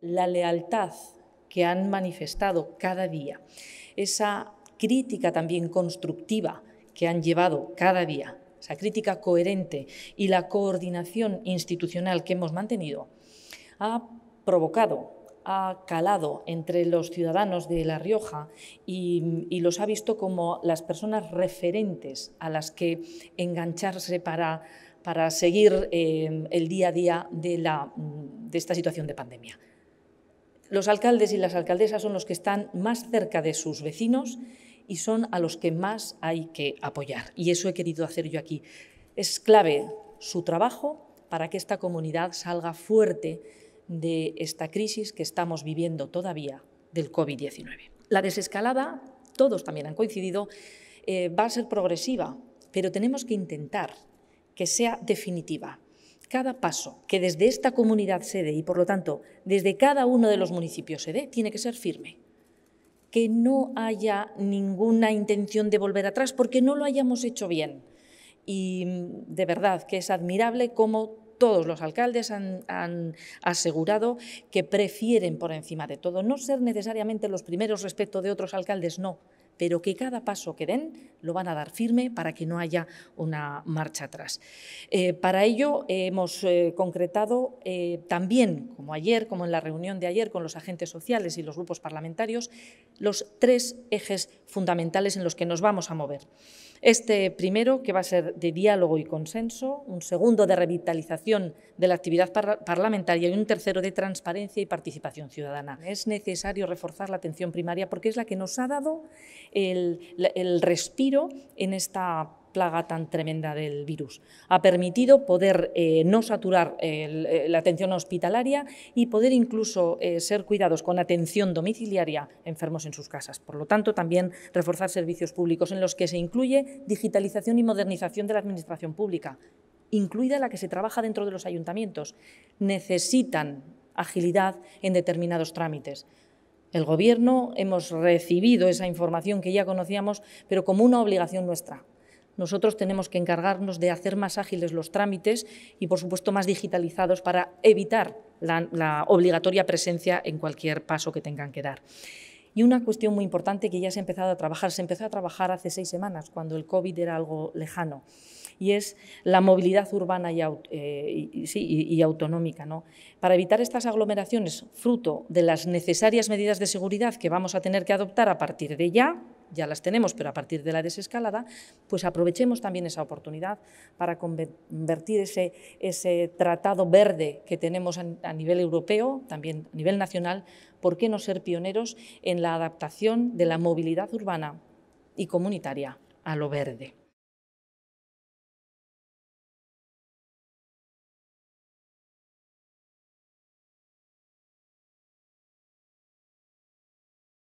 la lealtad que han manifestado cada día, esa crítica también constructiva que han llevado cada día, esa crítica coherente y la coordinación institucional que hemos mantenido, ha provocado, ha calado entre los ciudadanos de La Rioja y, los ha visto como las personas referentes a las que engancharse para, para seguir eh, el día a día de esta situación de pandemia. Los alcaldes y las alcaldesas son los que están más cerca de sus vecinos y son a los que más hay que apoyar. Y eso he querido hacer yo aquí. Es clave su trabajo para que esta comunidad salga fuerte de esta crisis que estamos viviendo todavía del COVID-19. La desescalada, todos también han coincidido, eh, va a ser progresiva, pero tenemos que intentar que sea definitiva cada paso que desde esta comunidad se dé y por lo tanto desde cada uno de los municipios se dé tiene que ser firme. Que no haya ninguna intención de volver atrás porque no lo hayamos hecho bien. Y mm, de verdad que es admirable cómo todos los alcaldes han, han, asegurado que prefieren por encima de todo no ser necesariamente los primeros respecto de otros alcaldes, no, pero que cada paso que den lo van a dar firme para que no haya una marcha atrás. Eh, para ello hemos eh, concretado eh, también, como ayer, como en la reunión de ayer con los agentes sociales y los grupos parlamentarios, los tres ejes fundamentales en los que nos vamos a mover. Este primero, que va a ser de diálogo y consenso, un segundo de revitalización de la actividad parlamentaria y un tercero de transparencia y participación ciudadana. Es necesario reforzar la atención primaria porque es la que nos ha dado el, respiro en esta plaga tan tremenda del virus. Ha permitido poder eh, no saturar eh, la atención hospitalaria y poder incluso eh, ser cuidados con atención domiciliaria enfermos en sus casas. Por lo tanto, también reforzar servicios públicos en los que se incluye digitalización y modernización de la administración pública, incluida la que se trabaja dentro de los ayuntamientos. Necesitan agilidad en determinados trámites. El Gobierno hemos recibido esa información que ya conocíamos, pero como una obligación nuestra. Nosotros tenemos que encargarnos de hacer más ágiles los trámites y, por supuesto, más digitalizados para evitar la, obligatoria presencia en cualquier paso que tengan que dar. Y una cuestión muy importante que ya se ha empezado a trabajar, se empezó a trabajar hace seis semanas, cuando el COVID era algo lejano y es la movilidad urbana eh, y, autonómica. ¿no? Para evitar estas aglomeraciones, fruto de las necesarias medidas de seguridad que vamos a tener que adoptar a partir de ya, ya las tenemos, pero a partir de la desescalada, pues aprovechemos también esa oportunidad para convertir ese, tratado verde que tenemos a nivel europeo, también a nivel nacional, ¿por qué no ser pioneros en la adaptación de la movilidad urbana y comunitaria a lo verde?